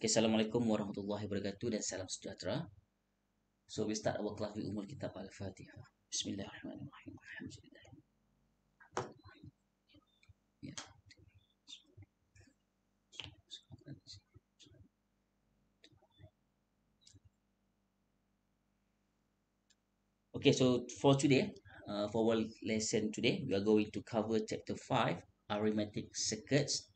Okay, Assalamualaikum warahmatullahi wabarakatuh dan salam sejahtera. So, we start our class with Umul Kitab Al-Fatihah. Bismillahirrahmanirrahim. Alhamdulillah. Okay, so for today, uh, for our lesson today, we are going to cover chapter 5, Arithmetic Circuits,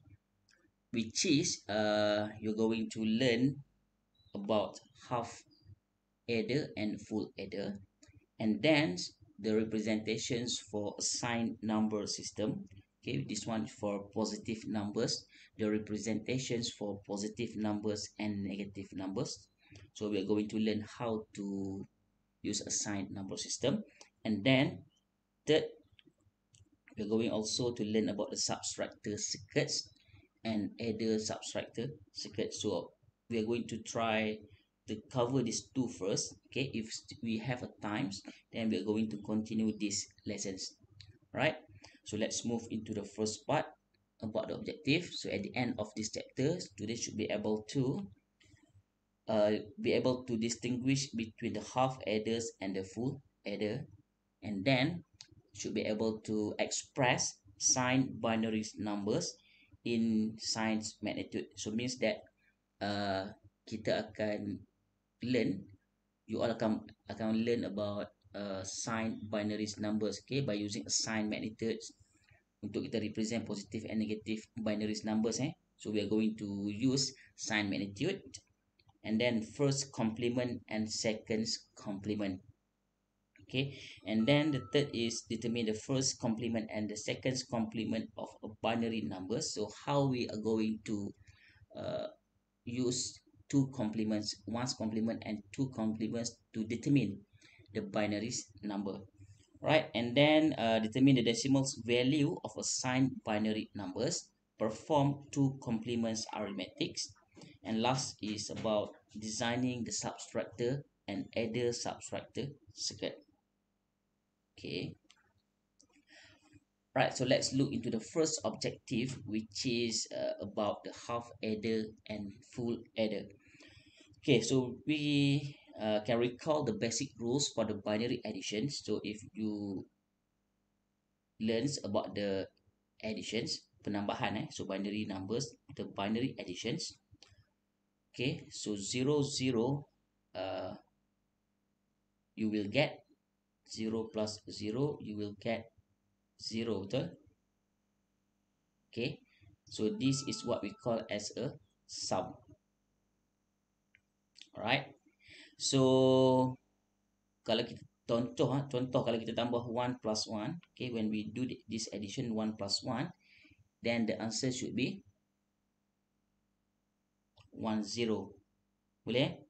which is uh, you're going to learn about half adder and full adder and then the representations for assigned number system okay this one for positive numbers the representations for positive numbers and negative numbers so we are going to learn how to use assigned number system and then third we're going also to learn about the subtractor circuits and adder subtractor secret swap we are going to try to cover these two first okay if we have a times then we are going to continue these lessons right so let's move into the first part about the objective so at the end of this chapter students should be able to uh, be able to distinguish between the half adders and the full adder and then should be able to express signed binary numbers in science magnitude. So means that uh, kita akan learn, you all akan akan learn about uh, sine binary numbers, okay, by using sign magnitude untuk kita represent positive and negative binary numbers, eh. So we are going to use sign magnitude and then first complement and second complement. okay and then the third is determine the first complement and the second complement of a binary number so how we are going to uh, use two complements one's complement and two complements to determine the binary number right and then uh, determine the decimals value of assigned binary numbers perform two complements arithmetics and last is about designing the subtractor and adder subtractor circuit okay right so let's look into the first objective which is uh, about the half adder and full adder okay so we uh, can recall the basic rules for the binary addition so if you learns about the additions penambahan eh so binary numbers the binary additions okay so 0 0 uh, you will get 0 plus 0, you will get 0, betul? Okay, so this is what we call as a sum. Alright, so kalau kita contoh, ha, contoh kalau kita tambah 1 plus 1, okay, when we do this addition 1 plus 1, then the answer should be 1, 0. Boleh? Eh?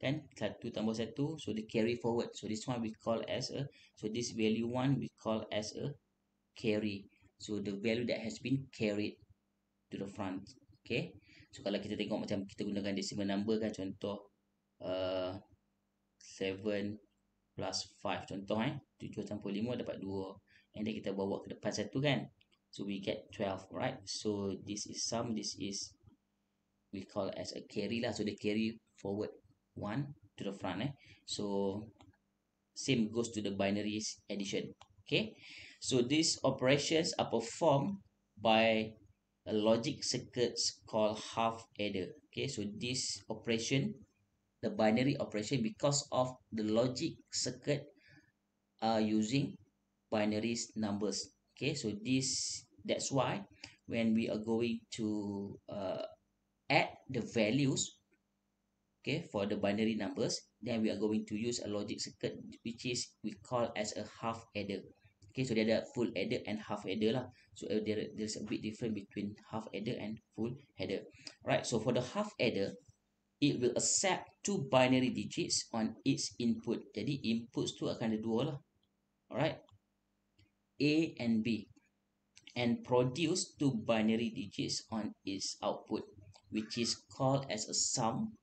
kan satu tambah satu so the carry forward so this one we call as a so this value one we call as a carry so the value that has been carried to the front okay so kalau kita tengok macam kita gunakan decimal number kan contoh uh, 7 plus 5 contoh eh 7 campur 5 dapat 2 and then kita bawa ke depan satu kan so we get 12 right so this is sum this is we call as a carry lah so the carry forward 1 to the front eh? so same goes to the binaries addition okay so these operations are performed by a logic circuits called half adder okay so this operation the binary operation because of the logic circuit are using binaries numbers okay so this that's why when we are going to uh, add the values okay for the binary numbers then we are going to use a logic circuit which is we call as a half adder okay so there are full adder and half adder lah so uh, there, there's a big difference between half adder and full adder right so for the half adder it will accept two binary digits on its input jadi inputs tu akan ada dua lah alright A and B and produce two binary digits on its output which is called as a sum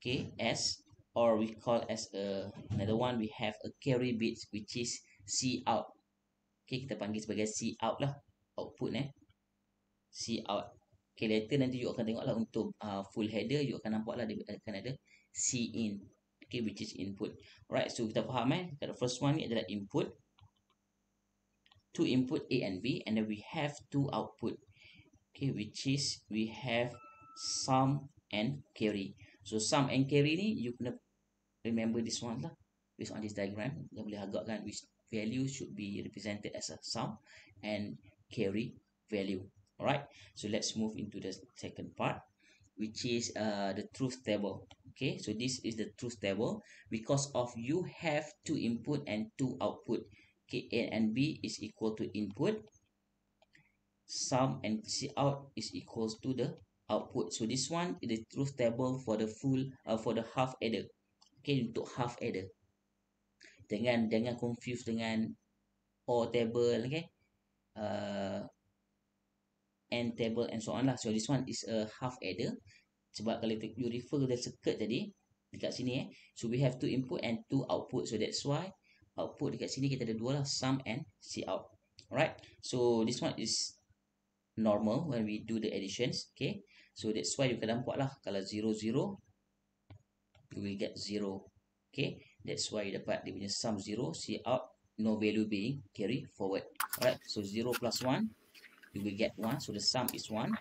okay as or we call as a another one we have a carry bit which is C out okay kita panggil sebagai C out lah output eh C out okay later nanti you akan tengok lah untuk uh, full header you akan nampak lah dia akan ada C in okay which is input Right so kita faham eh the first one ni adalah input two input A and B and then we have two output okay which is we have sum and carry So sum and carry ni you kena remember this one lah based on this diagram yang boleh agakkan which value should be represented as a sum and carry value. Alright, so let's move into the second part which is uh, the truth table. Okay, so this is the truth table because of you have two input and two output. Okay, A and B is equal to input. Sum and C out is equals to the output. So this one is the truth table for the full uh, for the half adder. Okay, untuk half adder. Jangan jangan confuse dengan or table, okay? Uh, and table and so on lah. So this one is a half adder. Sebab kalau you refer the circuit tadi dekat sini eh. So we have two input and two output. So that's why output dekat sini kita ada dua lah, sum and c out. Alright? So this one is normal when we do the additions, okay? So that's why you akan nampak lah Kalau 0, 0 You will get 0 Okay That's why you dapat dia punya sum 0 See out No value being carry forward Alright So 0 plus 1 You will get 1 So the sum is 1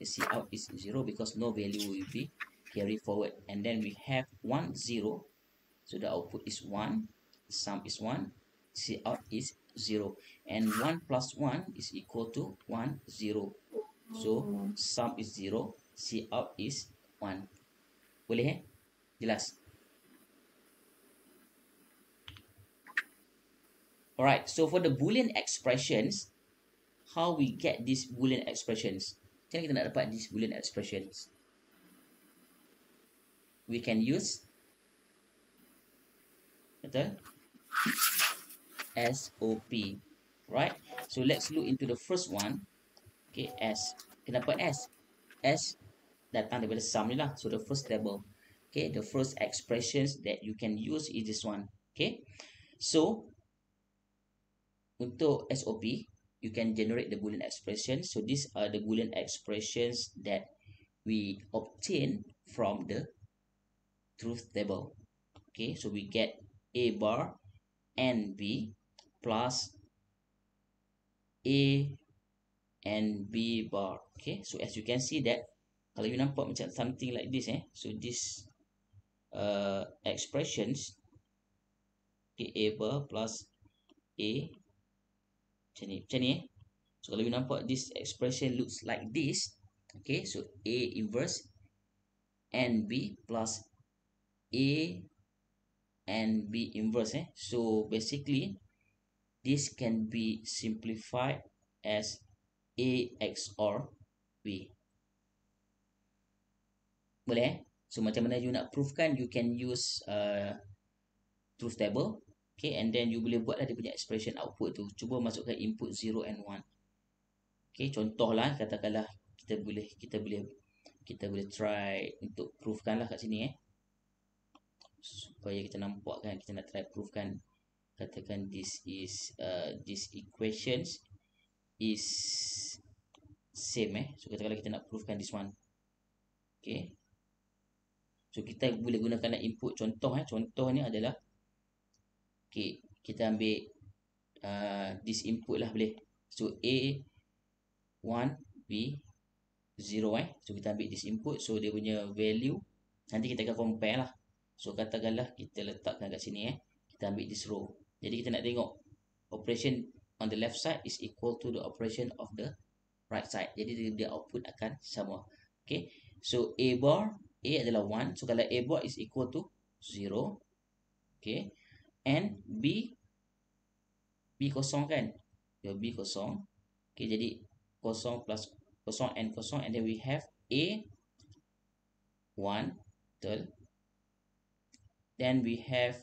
The see out is 0 Because no value will be carry forward And then we have 1, 0 So the output is 1 The sum is 1 See out is 0 and 1 plus 1 is equal to 1 0 So oh. sum is 0, C out is 1. Boleh eh? Jelas? Alright, so for the Boolean expressions, how we get these Boolean expressions? Macam kita nak dapat these Boolean expressions? We can use betul? SOP. Right? So let's look into the first one. Okay, S. Kenapa S? S datang daripada sum ni lah. So, the first table. Okay, the first expressions that you can use is this one. Okay. So, untuk SOP, you can generate the Boolean expression. So, these are the Boolean expressions that we obtain from the truth table. Okay, so we get A bar and B plus A and B bar. Okay, so as you can see that kalau you nampak macam something like this eh, so this uh, expressions A bar plus A macam ni, macam ni eh. So kalau you nampak this expression looks like this, okay, so A inverse and B plus A and B inverse eh. So basically this can be simplified as A X or B. Boleh? Eh? So macam mana you nak proofkan? You can use uh, truth table. Okay, and then you boleh buat lah dia punya expression output tu. Cuba masukkan input 0 and 1. Okay, contohlah katakanlah kita boleh kita boleh kita boleh try untuk proofkan lah kat sini eh. Supaya kita nampak kan kita nak try proofkan katakan this is uh, this equations is same eh so katakanlah kita nak provekan this one okey so kita boleh gunakan input contoh eh contoh ni adalah okey kita ambil uh, this input lah boleh so a 1 b 0 eh so kita ambil this input so dia punya value nanti kita akan compare lah so katakanlah kita letakkan kat sini eh kita ambil this row jadi kita nak tengok operation on the left side is equal to the operation of the right side. Jadi dia output akan sama. Okay. So A bar A adalah 1. So kalau A bar is equal to 0. Okay. And B B kosong kan? Ya B kosong. Okay. Jadi kosong plus kosong and kosong and then we have A 1 betul. Then we have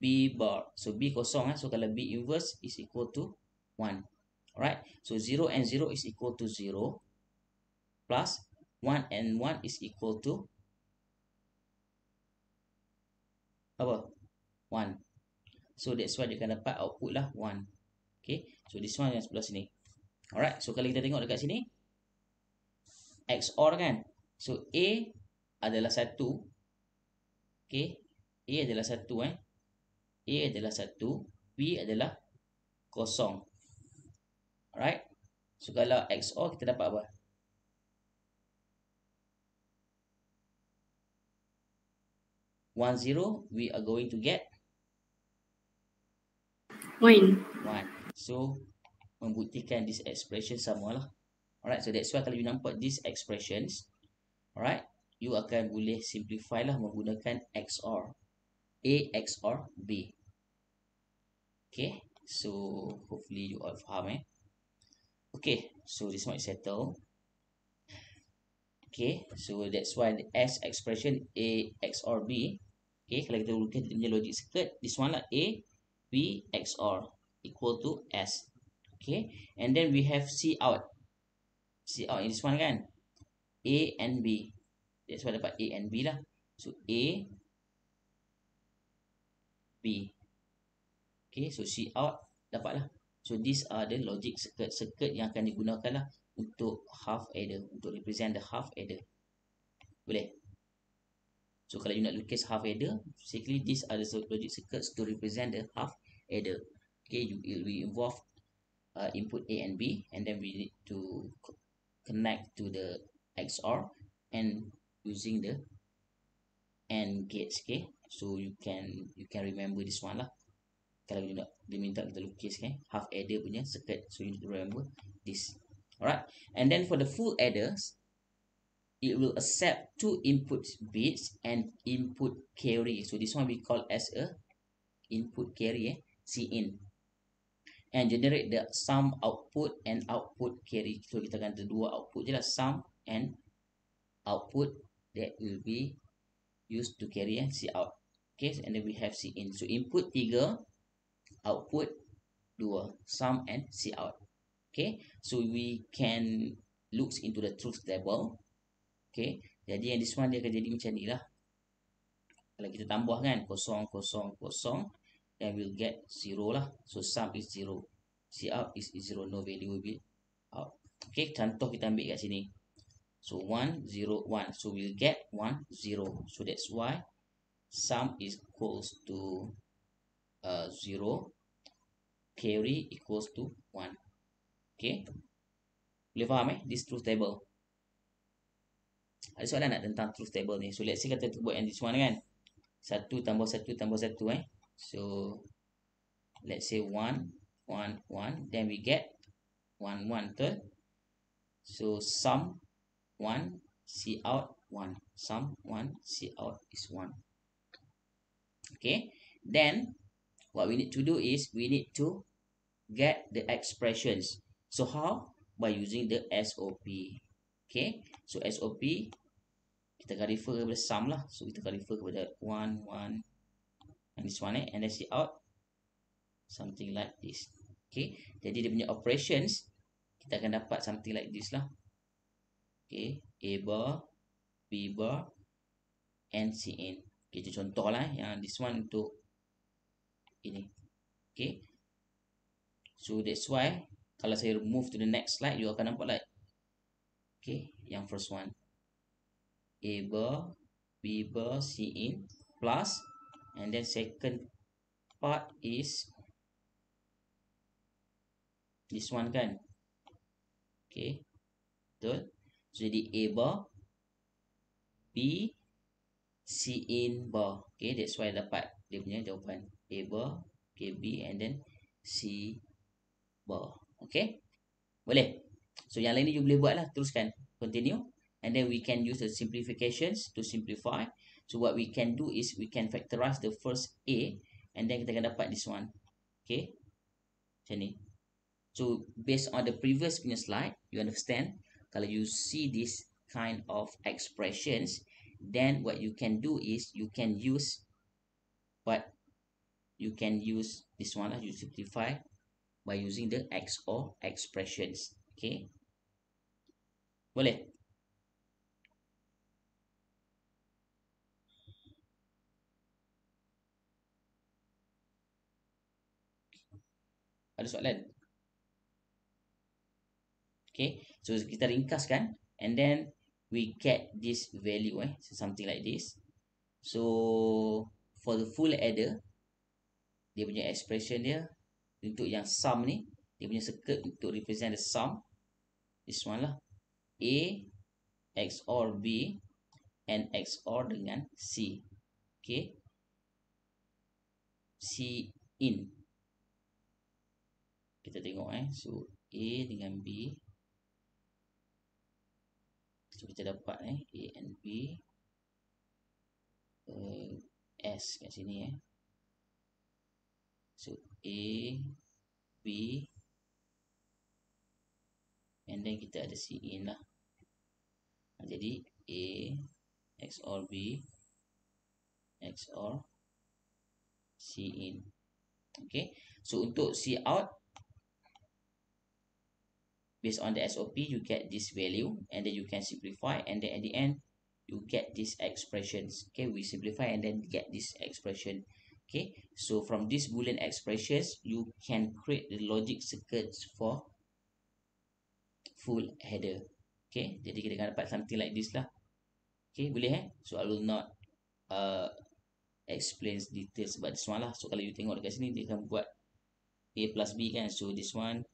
B bar. So B kosong. Eh. So kalau B inverse is equal to 1. Alright. So 0 and 0 is equal to 0. Plus 1 and 1 is equal to. Apa? 1. So that's why dia akan dapat output lah 1. Okay. So this one yang sebelah sini. Alright. So kalau kita tengok dekat sini. XOR kan. So A adalah 1. Okay. A adalah 1 eh. A adalah 1, B adalah kosong, Alright. So kalau XOR kita dapat apa? One zero, we are going to get one. One. So membuktikan this expression sama lah. Alright, so that's why kalau you nampak these expressions, alright, you akan boleh simplify lah menggunakan XOR, A XOR B. okay so hopefully you all faham eh okay so this one is settled okay so that's why the S expression A X or B okay kalau kita gunakan kita the logic circuit this one lah A, B X or equal to S okay and then we have C out C out in this one kan A and B that's why dapat A and B lah so A B Okay, so C out dapatlah. So these are the logic circuit circuit yang akan digunakanlah untuk half adder untuk represent the half adder. Boleh. So kalau you nak lukis half adder, basically these are the logic circuits to represent the half adder. Okay, you will be involved uh, input A and B and then we need to connect to the XOR and using the AND gates, okay? So you can you can remember this one lah kalau dia nak dia minta kita lukis kan half adder punya skirt so you need to remember this alright and then for the full adders it will accept two input bits and input carry so this one we call as a input carry eh C in and generate the sum output and output carry so kita akan ada dua output je lah sum and output that will be used to carry eh C out okay and then we have C in so input tiga output 2 sum and C out. Okay, so we can look into the truth table. Okay, jadi yang this one dia akan jadi macam ni lah. Kalau kita tambah kan, kosong, kosong, kosong, then we'll get 0 lah. So sum is 0. C out is 0, no value will be out. Okay, contoh kita ambil kat sini. So 1, 0, 1. So we'll get 1, 0. So that's why sum is equals to uh, 0 carry equals to 1 okay boleh faham eh this truth table ada soalan nak tentang truth table ni so let's say kata tu buat yang this one kan 1 tambah 1 tambah 1 eh so let's say 1 1 1 then we get 1 1 tu. so sum 1 see out 1 sum 1 see out is 1 okay then what we need to do is we need to get the expressions. So how? By using the SOP. Okay. So SOP kita akan refer kepada sum lah. So kita akan refer kepada 1, 1 and this one eh. And let's see out something like this. Okay. Jadi dia punya operations kita akan dapat something like this lah. Okay. A bar, B bar and C in. Okay. Contoh lah eh. Yang this one untuk ini. Okay. So that's why kalau saya move to the next slide, you akan nampak like. Okay. Yang first one. a bar b bar c in, plus. And then second part is this one kan. Okay. Betul. Jadi a bar b c in, bar. Okay. That's why dapat dia punya jawapan. A bar, okay, B and then C bar. Okay? Boleh? So, yang lain ni you boleh buat lah. Teruskan. Continue. And then we can use the simplifications to simplify. So, what we can do is we can factorize the first A and then kita akan dapat this one. Okay? Macam ni. So, based on the previous punya slide, you understand? Kalau you see this kind of expressions, then what you can do is you can use what you can use this one lah. You simplify by using the X or expressions. Okay. Boleh? Ada soalan? Okay. So, kita ringkaskan. And then, we get this value. Eh? So, something like this. So, for the full adder, dia punya expression dia untuk yang sum ni dia punya circuit untuk represent the sum this one lah a xor b and xor dengan c okey c in kita tengok eh so a dengan b so kita dapat eh a and b uh, s kat sini eh So A B And then kita ada C in lah ha, Jadi A or B X or C in Okay So untuk C out Based on the SOP You get this value And then you can simplify And then at the end You get this expressions. Okay We simplify and then get this expression Okay, so from this Boolean expressions, you can create the logic circuits for full header. Okay, jadi kita akan dapat something like this lah. Okay, boleh eh? So, I will not uh, explain details about this one lah. So, kalau you tengok dekat sini, dia akan buat A plus B kan. So, this one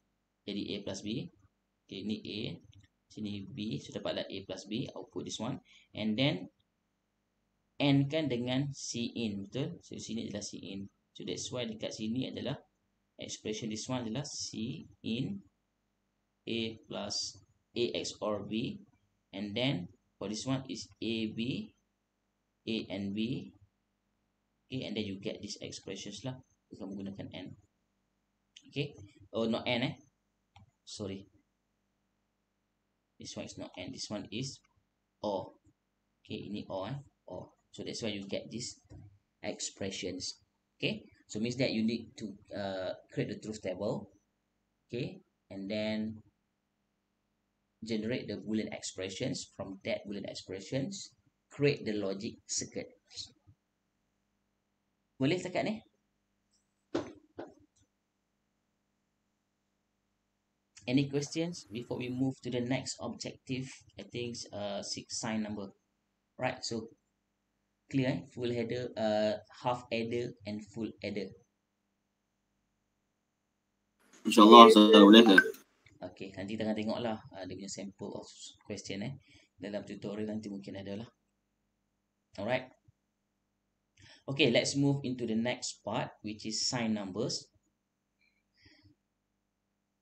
jadi A plus B. Okay, ni A. Sini B. So, dapatlah A plus B. Output this one. And then, N kan dengan C in betul? So sini adalah C in. So that's why dekat sini adalah expression this one adalah C in A plus AX or B and then for this one is A B A and B okay and then you get this expressions lah kita menggunakan N okay oh not N eh sorry this one is not N this one is O okay ini O eh O so that's why you get these expressions okay so means that you need to uh, create the truth table okay and then generate the boolean expressions from that boolean expressions. create the logic circuit boleh setakat ni any questions before we move to the next objective i think uh six sign number right so clear eh? full header uh, half header and full header insyaallah saya okay. boleh okey nanti tengah tengoklah uh, dia punya sample of question eh dalam tutorial nanti mungkin ada lah alright Okay, let's move into the next part which is sign numbers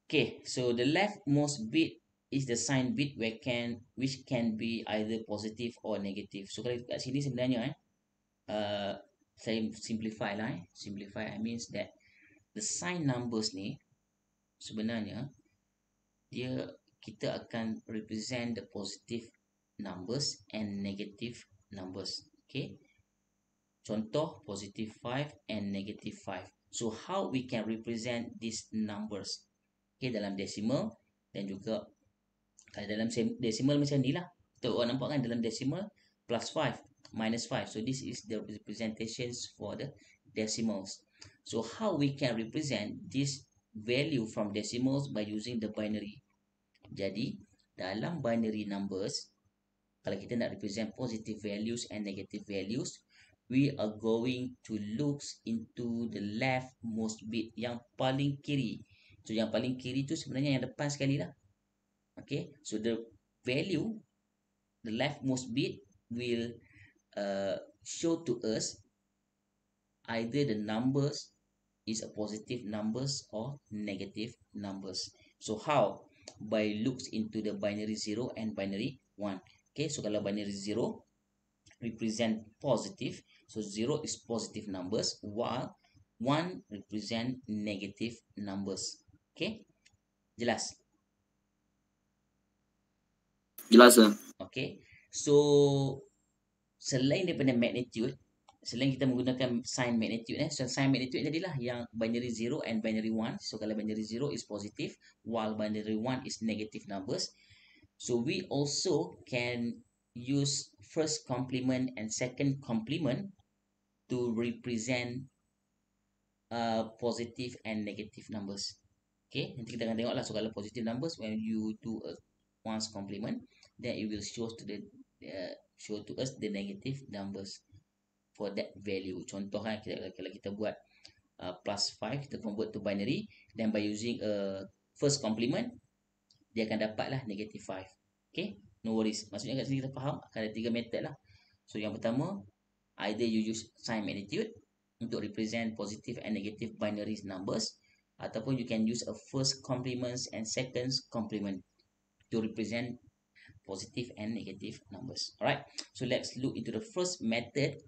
Okay, so the leftmost bit is the sign bit where can which can be either positive or negative. So kalau kat sini sebenarnya eh, uh, saya simplify lah. Eh. Simplify I means that the sign numbers ni sebenarnya dia kita akan represent the positive numbers and negative numbers. Okay. Contoh positive 5 and negative 5. So how we can represent these numbers? Okay, dalam decimal dan juga kalau dalam decimal macam ni lah. Kita orang nampak kan dalam decimal plus 5 minus 5. So this is the representations for the decimals. So how we can represent this value from decimals by using the binary. Jadi dalam binary numbers kalau kita nak represent positive values and negative values we are going to look into the leftmost bit yang paling kiri. So yang paling kiri tu sebenarnya yang depan sekali lah. Okay, so the value, the leftmost bit will uh, show to us either the numbers is a positive numbers or negative numbers. So how? By looks into the binary 0 and binary 1. Okay, so kalau binary 0 represent positive, so 0 is positive numbers while 1 represent negative numbers. Okay, jelas? Jelas lah. Okay. So selain daripada magnitude, selain kita menggunakan sign magnitude eh. So sign magnitude jadilah yang binary 0 and binary 1. So kalau binary 0 is positive while binary 1 is negative numbers. So we also can use first complement and second complement to represent uh, positive and negative numbers. Okay, nanti kita akan tengok lah so kalau positive numbers when you do a once complement then it will show to the uh, show to us the negative numbers for that value. Contoh kan kita, kalau kita buat uh, plus five, kita convert to binary then by using a first complement dia akan dapat lah negative five. Okay, no worries. Maksudnya kat sini kita faham akan ada tiga metode lah. So yang pertama either you use sign magnitude untuk represent positive and negative binary numbers ataupun you can use a first complement and second complement to represent positive and negative numbers. All right. So let's look into the first method,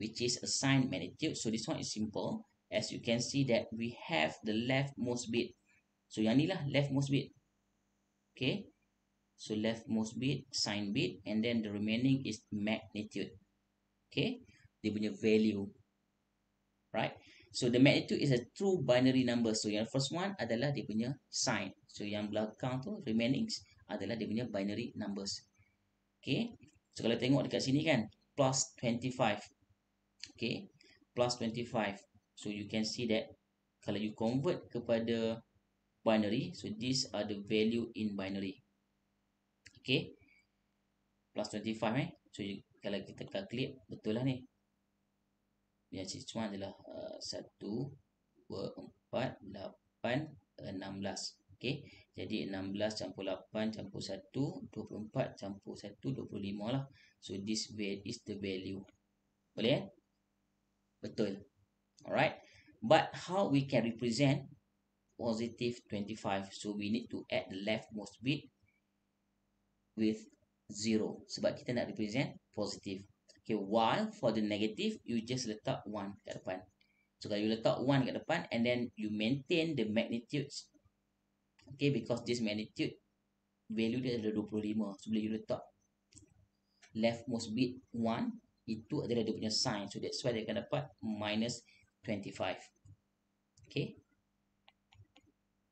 which is assign magnitude. So this one is simple. As you can see that we have the leftmost bit. So yang ni lah leftmost bit. Okay. So leftmost bit, sign bit and then the remaining is magnitude. Okay. Dia punya value. Right. So the magnitude is a true binary number. So yang first one adalah dia punya sign. So yang belakang tu remaining adalah dia punya binary numbers. Okay. So, kalau tengok dekat sini kan, plus 25. Okay. Plus 25. So, you can see that kalau you convert kepada binary, so these are the value in binary. Okay. Plus 25 eh. So, you, kalau kita calculate, betul lah ni. Ya, cuma adalah uh, 1, 2, 4, 8, 16. Okey, jadi 16 campur 8 campur 1, 24 campur 1, 25lah. So this is the value. Boleh eh? Betul. Alright. But how we can represent positive 25? So we need to add the leftmost bit with 0 sebab kita nak represent positive. Okay, while for the negative you just letak 1 kat depan. So kalau you letak 1 kat depan and then you maintain the magnitudes. Okay, because this magnitude value dia adalah 25. So, bila you letak left most bit 1, itu adalah dia punya sign. So, that's why dia akan dapat minus 25. Okay.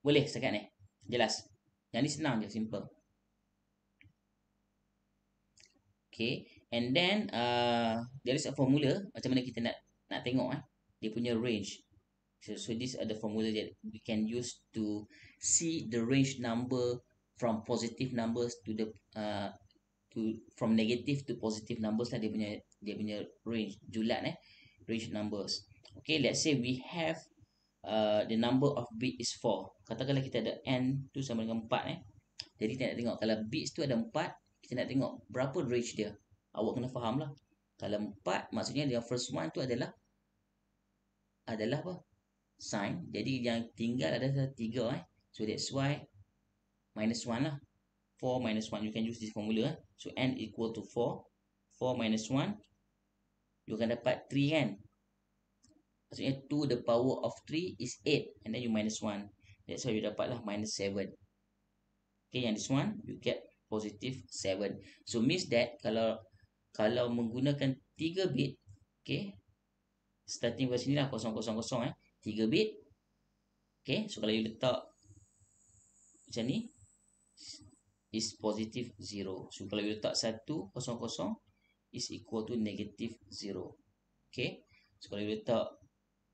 Boleh sekat eh? ni? Jelas? Yang ni senang je, simple. Okay. And then, uh, there is a formula macam mana kita nak nak tengok. Eh? Dia punya range. So, so, this are the formula that we can use to see the range number from positive numbers to the uh, to from negative to positive numbers lah dia punya dia punya range julat eh range numbers okay let's say we have uh, the number of bit is 4 katakanlah kita ada n tu sama dengan 4 eh jadi kita nak tengok kalau bits tu ada 4 kita nak tengok berapa range dia awak kena faham lah kalau 4 maksudnya dia first one tu adalah adalah apa sign jadi yang tinggal ada 3 eh So that's why minus 1 lah. 4 minus 1. You can use this formula. Eh? So n equal to 4. 4 minus 1. You akan dapat 3 kan? Maksudnya 2 the power of 3 is 8. And then you minus 1. That's why you dapat lah minus 7. Okay, yang this one, you get positive 7. So, means that kalau kalau menggunakan 3 bit, okay, starting dari sini lah, 0, 0, 0, eh, 3 bit, okay, so kalau you letak macam ni is positive zero. so kalau you letak kosong kosong, is equal to negative zero. Okay. so kalau you letak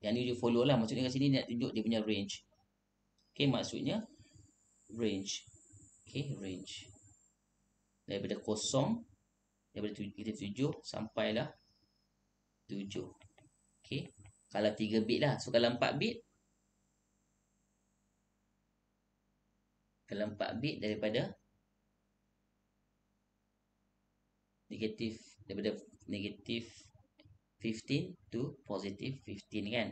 yang ni you follow lah maksudnya kat sini nak tunjuk dia punya range Okay, maksudnya range Okay, range daripada 0 daripada tujuh sampailah tujuh. Okay. kalau tiga bit lah so kalau 4 bit kalau 4 bit daripada negatif daripada negatif 15 to positif 15 kan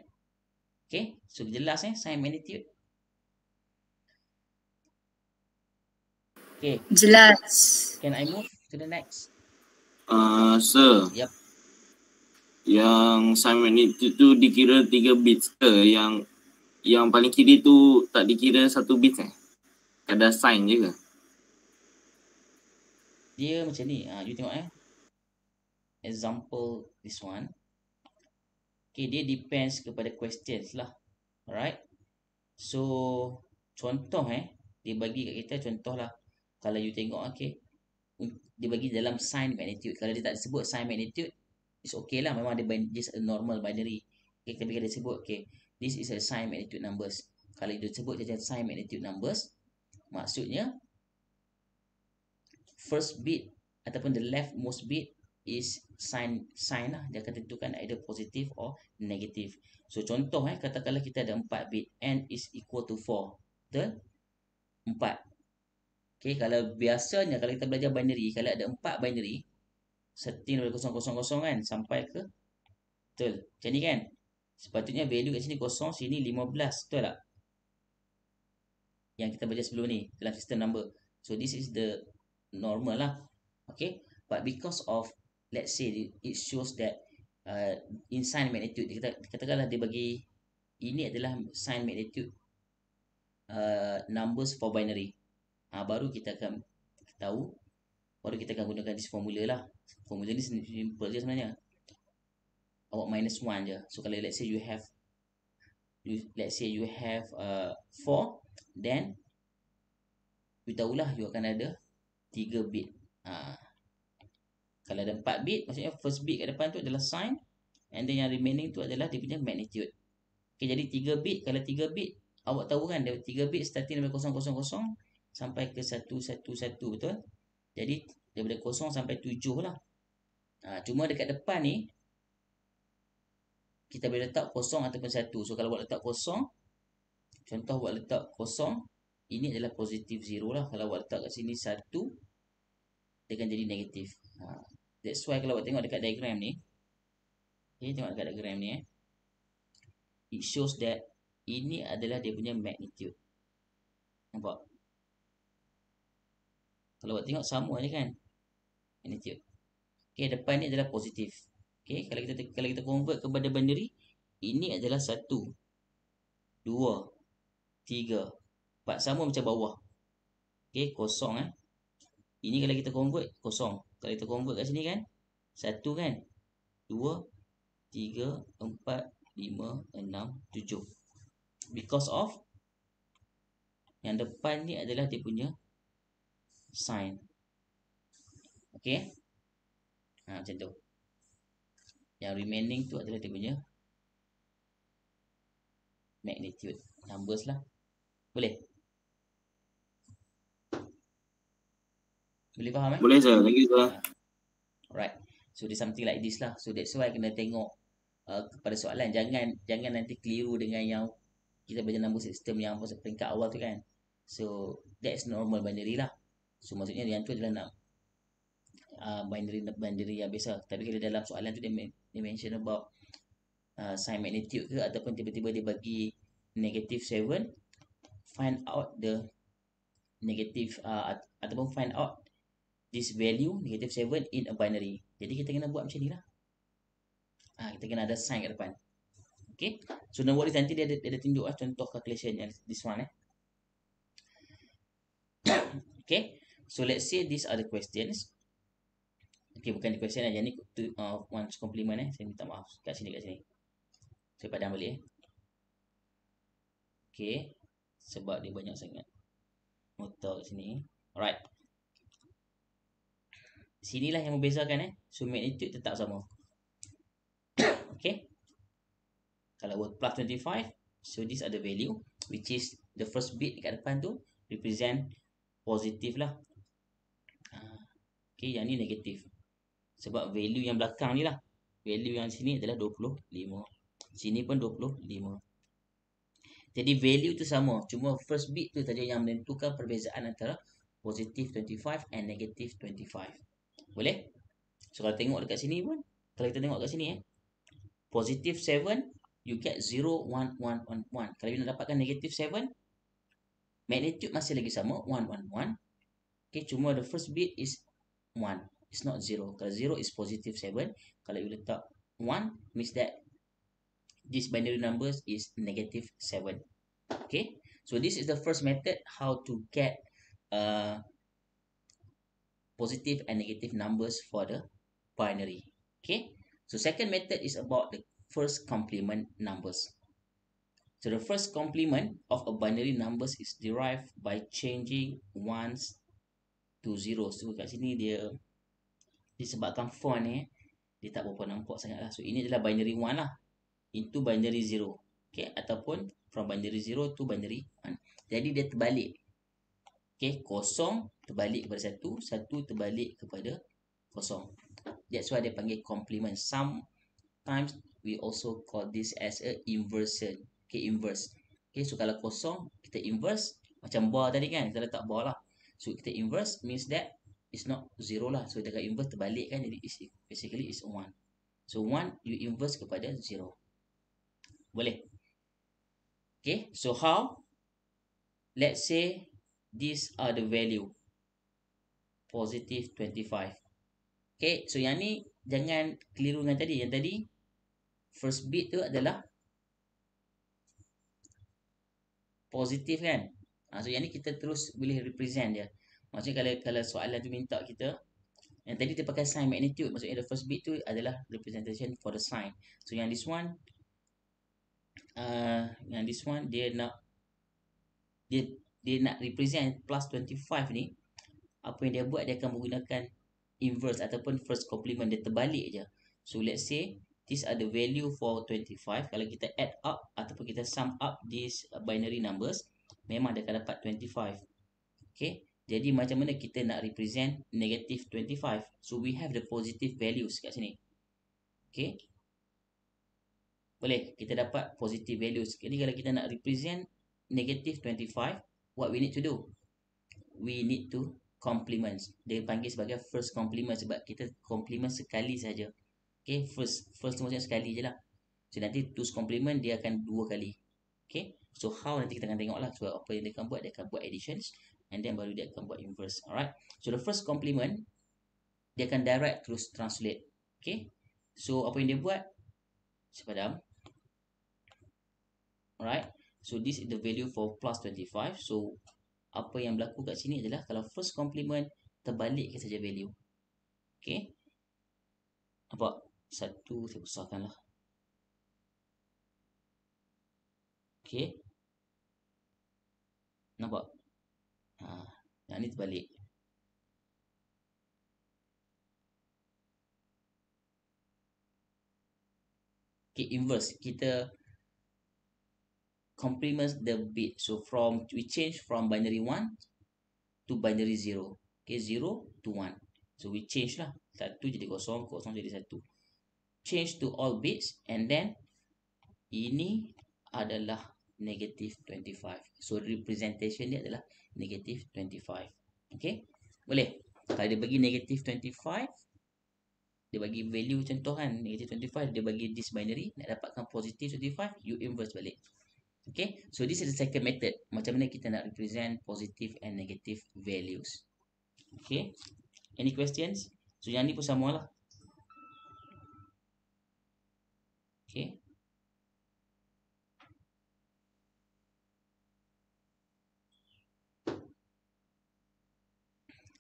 okey so jelas eh sign magnitude okey jelas can i move to the next uh sir yep yang sign magnitude tu dikira 3 bits ke yang yang paling kiri tu tak dikira 1 bit eh ada sign je ke? Dia macam ni. Ha, you tengok eh. Example this one. Okay, dia depends kepada questions lah. Alright. So, contoh eh. Dia bagi kat kita contoh lah. Kalau you tengok, okay. Dia bagi dalam sign magnitude. Kalau dia tak sebut sign magnitude, it's okay lah. Memang dia just a normal binary. Okay, tapi kalau dia sebut, okay. This is a sign magnitude numbers. Kalau dia sebut saja sign magnitude numbers, maksudnya first bit ataupun the leftmost bit is sign sign lah dia akan tentukan either positive or negative so contoh eh katakanlah kita ada 4 bit n is equal to 4 betul 4 okey kalau biasanya kalau kita belajar binary kalau ada 4 binary setting daripada 0 0 0 kan sampai ke betul macam ni kan sepatutnya value kat sini 0 sini 15 betul tak yang kita baca sebelum ni dalam sistem number. So this is the normal lah. Okay. But because of let's say it shows that uh, in sign magnitude, kita, katakanlah dia bagi ini adalah sign magnitude uh, numbers for binary. Ha, baru kita akan tahu, baru kita akan gunakan this formula lah. Formula ni simple je sebenarnya. Awak minus 1 je. So kalau let's say you have you, let's say you have uh, Then You tahulah you akan ada 3 bit ha. Kalau ada 4 bit Maksudnya first bit kat depan tu adalah sign And then yang remaining tu adalah dia punya magnitude okay, Jadi 3 bit Kalau 3 bit Awak tahu kan dari 3 bit starting dari 000 Sampai ke 111 betul Jadi daripada 0 sampai 7 lah ha, Cuma dekat depan ni kita boleh letak kosong ataupun satu. So kalau buat letak kosong, contoh awak letak kosong, ini adalah positif 0 lah. Kalau awak letak kat sini 1, dia akan jadi negatif. Ha. That's why kalau awak tengok dekat diagram ni, ni tengok dekat diagram ni eh. It shows that ini adalah dia punya magnitude. Nampak? Kalau awak tengok sama ni kan? Magnitude. Okay, depan ni adalah positif. Okay, kalau kita kalau kita convert kepada binary, ini adalah 1. 2. 3 4 sama macam bawah Okey kosong eh ini kalau kita convert kosong kalau kita convert kat sini kan 1 kan 2 3 4 5 6 7 because of yang depan ni adalah dia punya sign Okay ha, Macam tu Yang remaining tu adalah dia punya Magnitude Numbers lah boleh? Boleh faham eh? Boleh saya. Thank you sir. Ah. Alright. So there's something like this lah. So that's why kena tengok uh, kepada soalan. Jangan jangan nanti keliru dengan yang kita belajar nombor sistem yang peringkat awal tu kan. So that's normal binary lah. So maksudnya yang tu adalah nak uh, binary binary yang biasa. Tapi kalau dalam soalan tu dia, dia mention about uh, sign magnitude ke ataupun tiba-tiba dia bagi negative find out the negative uh, at- ataupun find out this value negative 7 in a binary. Jadi kita kena buat macam ni lah. Ha, kita kena ada sign kat depan. Okay. So no worries nanti dia ada, dia ada tunjuk lah contoh calculation yang this one eh. okay. So let's say these are the questions. Okay bukan the question lah. Yang ni to, uh, one compliment eh. Saya minta maaf. Kat sini kat sini. Saya padam boleh eh. Okay sebab dia banyak sangat motor kat sini alright sinilah yang membezakan eh so magnitude tetap sama okay kalau word plus 25 so this are the value which is the first bit dekat depan tu represent positif lah ah, okay yang ni negatif sebab value yang belakang ni lah value yang sini adalah 25 sini pun 25 jadi value tu sama, cuma first bit tu saja yang menentukan perbezaan antara positif 25 and negative 25. Boleh? So kalau tengok dekat sini pun, kalau kita tengok dekat sini eh, positif 7, you get 0, 1, 1, 1, 1. Kalau you nak dapatkan negatif 7, magnitude masih lagi sama, 1, 1, 1. Okay, cuma the first bit is 1. It's not zero. Kalau zero is positive seven. kalau you letak one, means that this binary numbers is negative 7. Okay, so this is the first method how to get uh, positive and negative numbers for the binary. Okay, so second method is about the first complement numbers. So the first complement of a binary numbers is derived by changing ones to zeros. So kat sini dia disebabkan font ni, dia tak berapa nampak sangat lah. So ini adalah binary one lah into binary zero. Okay, ataupun from binary zero to binary one. Jadi dia terbalik. Okay, kosong terbalik kepada satu, satu terbalik kepada kosong. That's why dia panggil complement. Sometimes we also call this as a inversion. Okay, inverse. Okay, so kalau kosong, kita inverse. Macam bar tadi kan, kita letak bar lah. So, kita inverse means that it's not zero lah. So, kita akan inverse terbalik kan. Jadi, basically it's one. So, one, you inverse kepada zero. Boleh. Okay. So, how? Let's say these are the value. Positive 25. Okay. So, yang ni jangan keliru dengan tadi. Yang tadi, first bit tu adalah positif kan? Ha, so, yang ni kita terus boleh represent dia. Maksudnya, kalau kalau soalan tu minta kita, yang tadi dia pakai sign magnitude. Maksudnya, the first bit tu adalah representation for the sign. So, yang this one, Ah, yang this one dia nak dia dia nak represent plus 25 ni apa yang dia buat dia akan menggunakan inverse ataupun first complement dia terbalik je so let's say this are the value for 25 kalau kita add up ataupun kita sum up these binary numbers memang dia akan dapat 25 okay jadi macam mana kita nak represent negative 25 so we have the positive values kat sini okay boleh kita dapat positive values. Jadi kalau kita nak represent negative 25, what we need to do? We need to complement. Dia panggil sebagai first complement sebab kita complement sekali saja. Okay, first first maksudnya sekali je lah. So nanti two's complement dia akan dua kali. Okay, so how nanti kita akan tengok lah. So apa yang dia akan buat, dia akan buat additions and then baru dia akan buat inverse. Alright, so the first complement dia akan direct terus translate. Okay, so apa yang dia buat? Sepadam. Alright. So this is the value for plus 25. So apa yang berlaku kat sini adalah kalau first complement terbalikkan saja value. Okay. Apa? Satu saya besarkan lah. Okay. Nampak? Ha, yang ni terbalik. Okay, inverse. Kita complements the bit. So from we change from binary one to binary zero, Okay, zero to one, So we change lah. 1 jadi kosong, kosong jadi satu. Change to all bits and then ini adalah negative twenty five. So representation ni adalah negative twenty five, Okay, boleh. Kalau dia bagi negative twenty five, dia bagi value contoh kan, negative 25, dia bagi this binary, nak dapatkan positive 25, you inverse balik. Okay, so this is the second method. Macam mana kita nak represent positive and negative values. Okay, any questions? So yang ni pun sama lah. Okay.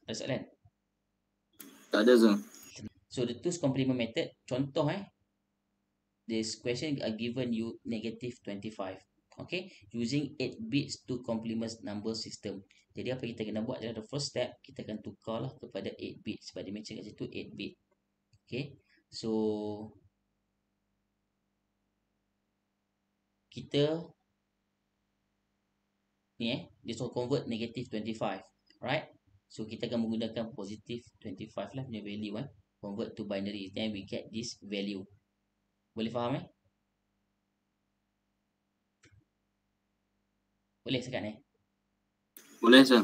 Ada soalan? Tak ada Zoom. So the two complement method, contoh eh. This question are given you negative 25. Okay, using 8 bits to complement number system. Jadi apa kita kena buat adalah the first step, kita akan tukarlah kepada 8 bits. Sebab dia macam kat situ 8 bit. Okay, so kita ni eh, dia suruh convert negative 25. Right, so kita akan menggunakan positive 25 lah punya value eh. Convert to binary, then we get this value. Boleh faham eh? Boleh sekat eh? Boleh sir.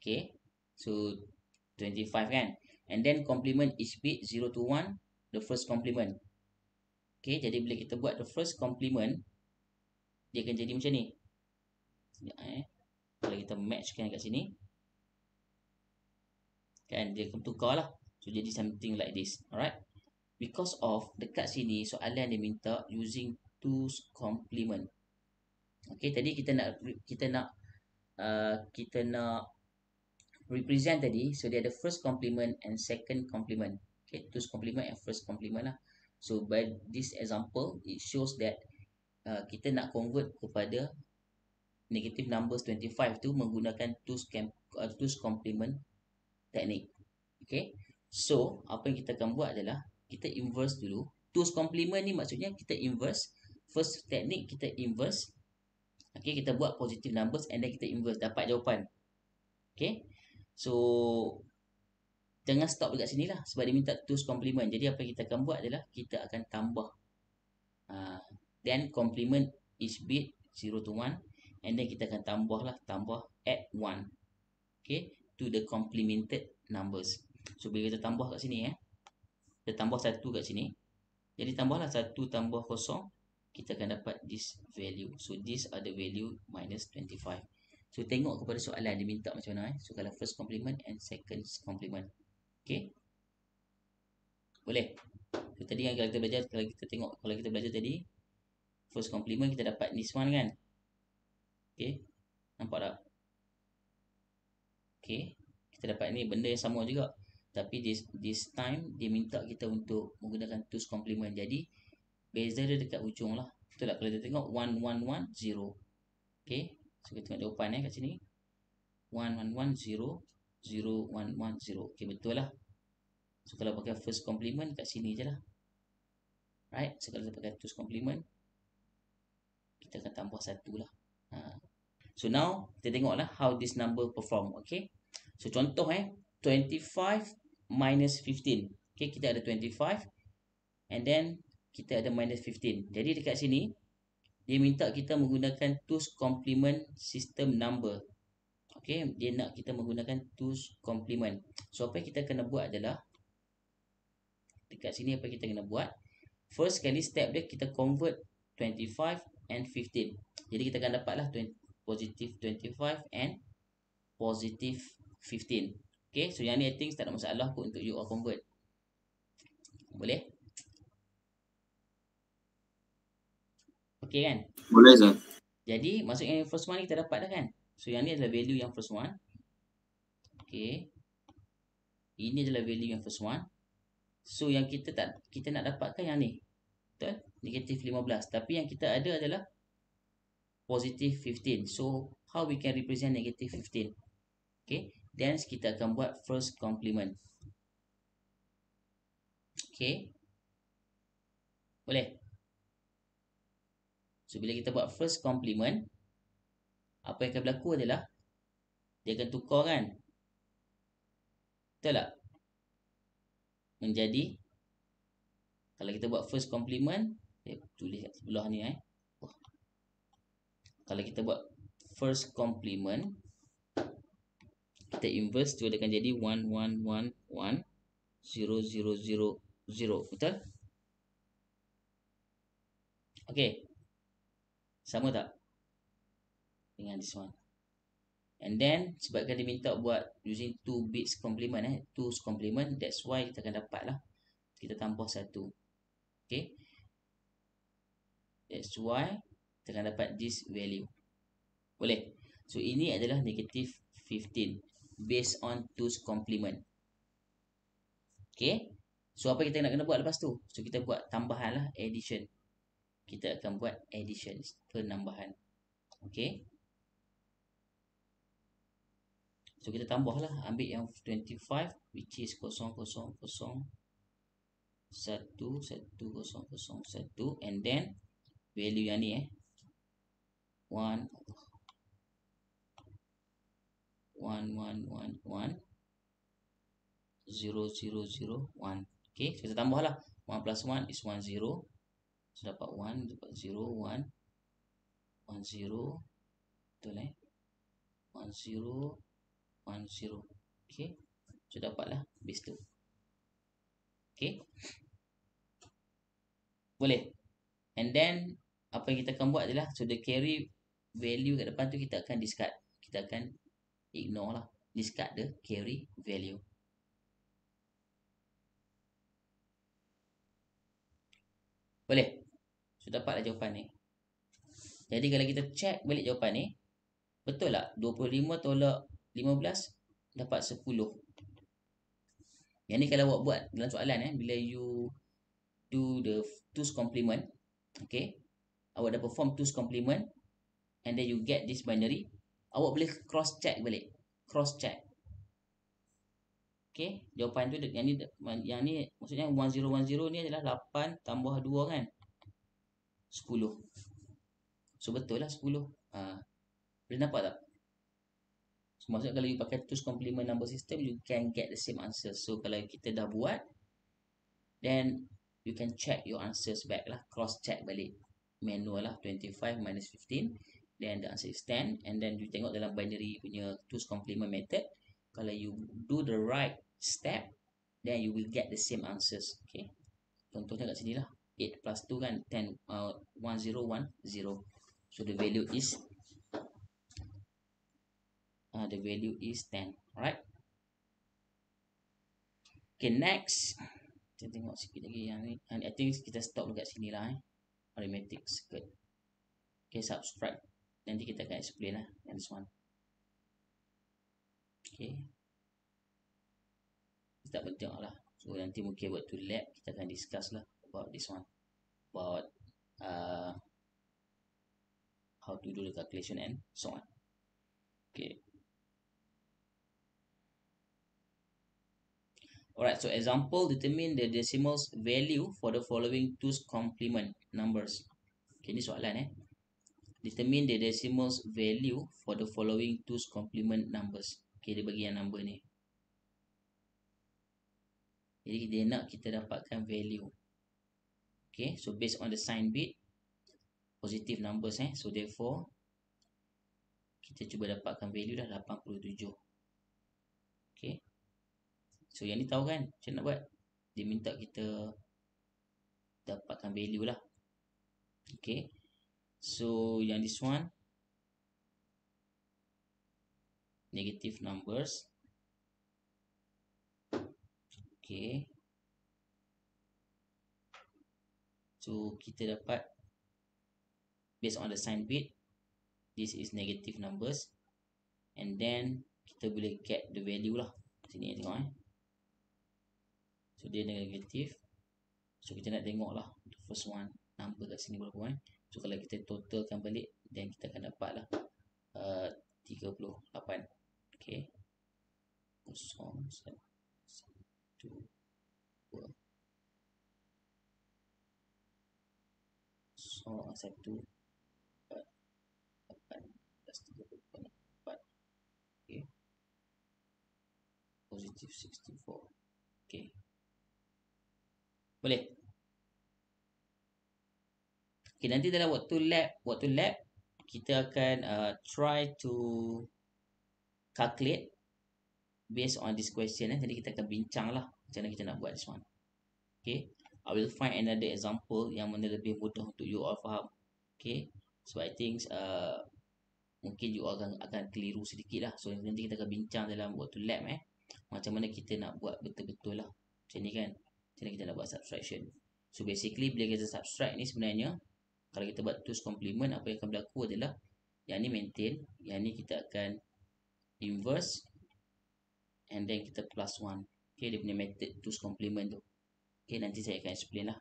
Okay. So 25 kan? And then complement each bit 0 to 1 the first complement. Okay. Jadi bila kita buat the first complement dia akan jadi macam ni. Sekejap eh. Kalau kita match kan kat sini kan dia akan tukar lah. So jadi something like this. Alright. Because of dekat sini soalan dia minta using 2's complement. Okay, tadi kita nak kita nak uh, kita nak represent tadi. So dia ada first complement and second complement. Okay, two complement and first complement lah. So by this example, it shows that uh, kita nak convert kepada negative numbers 25 tu menggunakan two uh, two complement technique. Okay, so apa yang kita akan buat adalah kita inverse dulu. Two complement ni maksudnya kita inverse. First technique kita inverse Okay, kita buat positive numbers and then kita inverse. Dapat jawapan. Okay. So, jangan stop dekat sini lah. Sebab dia minta tools complement. Jadi, apa kita akan buat adalah kita akan tambah. Uh, then, complement each bit 0 to 1. And then, kita akan tambah lah. Tambah at 1. Okay. To the complemented numbers. So, bila kita tambah kat sini eh. Kita tambah 1 kat sini. Jadi, tambahlah 1 tambah kosong kita akan dapat this value. So this are the value minus 25. So tengok kepada soalan dia minta macam mana eh. So kalau first complement and second complement. Okay. Boleh. So, tadi yang kita belajar, kalau kita tengok, kalau kita belajar tadi. First complement kita dapat this one kan. Okay. Nampak tak? Okay. Kita dapat ni benda yang sama juga. Tapi this this time dia minta kita untuk menggunakan two's complement. Jadi, Beza dia dekat ujung lah Betul tak? Kalau kita tengok 1110 Okay So kita tengok jawapan eh kat sini 1110 Okay betul lah So kalau pakai first complement kat sini je lah Right So kalau kita pakai first complement Kita akan tambah satu lah ha. So now kita tengok lah How this number perform Okay So contoh eh 25 minus 15 Okay kita ada 25 And then kita ada minus 15. Jadi dekat sini, dia minta kita menggunakan tools complement system number. Okay, dia nak kita menggunakan tools complement. So, apa kita kena buat adalah, dekat sini apa kita kena buat? First kali step dia, kita convert 25 and 15. Jadi, kita akan dapatlah 20, positive 25 and positive 15. Okay, so yang ni I think tak ada masalah aku untuk you all convert. Boleh? Okay kan? Boleh Zah. Jadi maksudnya yang first one kita dapat dah kan? So yang ni adalah value yang first one. Okay. Ini adalah value yang first one. So yang kita tak kita nak dapatkan yang ni. Betul? Negatif 15. Tapi yang kita ada adalah positif 15. So how we can represent negatif 15? Okay. Then kita akan buat first complement. Okay. Boleh? So bila kita buat first complement apa yang akan berlaku adalah dia akan tukar kan? Betul tak? Menjadi kalau kita buat first complement eh, tulis kat sebelah ni eh. Oh. Kalau kita buat first complement kita inverse tu akan jadi 1 1 1 1 0 0 0 0 0 betul? Okey. Sama tak? Dengan this one. And then, sebab kita diminta buat using two bits complement eh. Two complement, that's why kita akan dapat lah. Kita tambah satu. Okay. That's why kita akan dapat this value. Boleh? So, ini adalah negative 15. Based on two complement. Okay. So, apa kita nak kena buat lepas tu? So, kita buat tambahan lah. Addition kita akan buat addition penambahan okey so kita tambahlah ambil yang 25 which is 0001 1001 and then value yang ni eh 1 1111 0001 okey so kita tambahlah 1 plus 1 is 10 So dapat 1, dapat 0, 1 1, 0 Betul eh 1, 0, 1, 0 Okay So dapatlah base 2 Okay Boleh And then Apa yang kita akan buat adalah So the carry value kat depan tu kita akan discard Kita akan ignore lah Discard the carry value Boleh? So dapatlah jawapan ni. Jadi kalau kita check balik jawapan ni, betul tak 25 tolak 15 dapat 10. Yang ni kalau awak buat dalam soalan eh bila you do the two's complement, okay, awak dah perform two's complement and then you get this binary, awak boleh cross check balik. Cross check. Okay, jawapan tu yang ni yang ni maksudnya 1010 ni adalah 8 tambah 2 kan? sepuluh. So betul lah sepuluh. Ha. Boleh nampak tak? So, maksudnya kalau you pakai two's complement number system, you can get the same answer. So kalau kita dah buat, then you can check your answers back lah. Cross-check balik manual lah. 25 minus 15. Then the answer is 10. And then you tengok dalam binary punya two's complement method. Kalau you do the right step, then you will get the same answers. Okay. Contohnya kat sini lah. 8 plus 2 kan 10 1 0 1 0, so the value is uh, the value is 10 alright okay next kita tengok sikit lagi yang ni and i think kita stop dekat sini lah eh arithmetic skirt okay subscribe nanti kita akan explain lah yang this one okay kita tak penting lah so nanti mungkin buat to lab kita akan discuss lah about this one about uh, how to do the calculation and so on okay Alright, so example determine the decimal value for the following two's complement numbers. Okay, ni soalan eh. Determine the decimal value for the following two's complement numbers. Okay, dia bagi yang number ni. Jadi, dia nak kita dapatkan value. Okay, so based on the sign bit, positive numbers eh. So therefore, kita cuba dapatkan value dah 87. Okay. So yang ni tahu kan macam nak buat? Dia minta kita dapatkan value lah. Okay. So yang this one, negative numbers. Okay. So kita dapat Based on the sign bit This is negative numbers And then Kita boleh get the value lah Sini tengok eh So dia negative So kita nak tengok lah The first one Number kat sini berapa eh So kalau kita totalkan balik Then kita akan dapat lah uh, 38 Okay Kosong Satu Dua uh, satu empat empat plus tiga puluh empat okay positif sixty four okay boleh okay nanti dalam waktu lab waktu lab kita akan uh, try to calculate based on this question eh. jadi kita akan bincang lah macam mana kita nak buat this one okay I will find another example yang mana lebih mudah untuk you all faham. Okay. So I think uh, mungkin you all akan, akan keliru sedikit lah. So nanti kita akan bincang dalam waktu lab eh. Macam mana kita nak buat betul-betul lah. Macam ni kan. Macam mana kita nak buat subtraction. So basically bila kita subtract ni sebenarnya. Kalau kita buat tools complement apa yang akan berlaku adalah. Yang ni maintain. Yang ni kita akan inverse. And then kita plus one. Okay dia punya method tools complement tu. Okay, nanti saya akan explain lah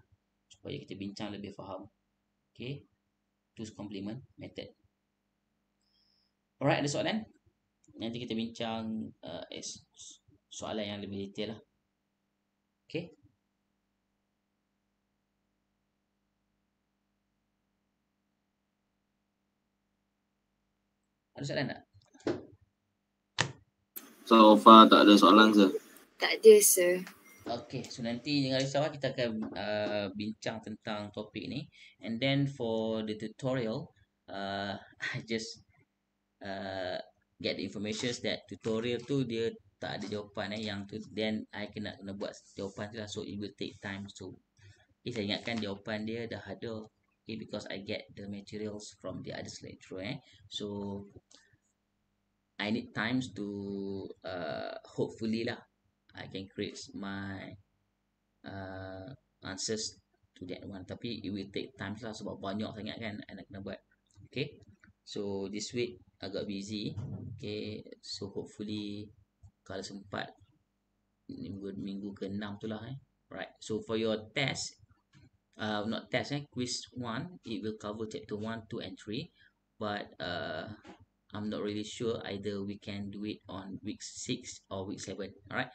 supaya kita bincang lebih faham. Okay, two complement method. Alright, ada soalan? Nanti kita bincang uh, es soalan yang lebih detail lah. Okay. Ada soalan tak? So far tak ada soalan sah. Tak ada sir. Okay, so nanti jangan risau kita akan uh, bincang tentang topik ni. And then for the tutorial, uh, I just uh, get the information that tutorial tu dia tak ada jawapan eh. Yang tu, then I kena, kena buat jawapan tu lah. So, it will take time. So, if eh, I ingatkan jawapan dia dah ada. Okay, because I get the materials from the other lecture eh. So, I need times to uh, hopefully lah I can create my uh, answers to that one tapi it will take time lah sebab banyak sangat kan anak kena buat okay so this week agak busy okay so hopefully kalau sempat minggu minggu ke-6 tu lah eh right so for your test uh, not test eh quiz 1 it will cover chapter 1 2 and 3 but uh, I'm not really sure either we can do it on week 6 or week 7 alright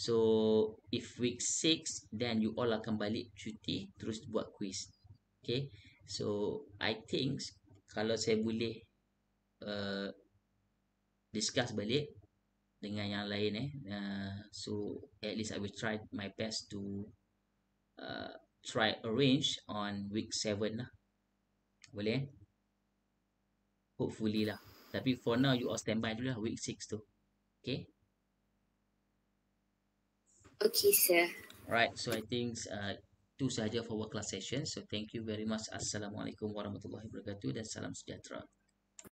So if week 6 then you all akan balik cuti terus buat quiz. Okay. So I think kalau saya boleh uh, discuss balik dengan yang lain eh. Uh, so at least I will try my best to uh, try arrange on week 7 lah. Boleh eh? Hopefully lah. Tapi for now you all standby dulu lah week 6 tu. Okay. Okay, sir. Right, so I think uh, itu sahaja for our class session. So thank you very much. Assalamualaikum warahmatullahi wabarakatuh dan salam sejahtera.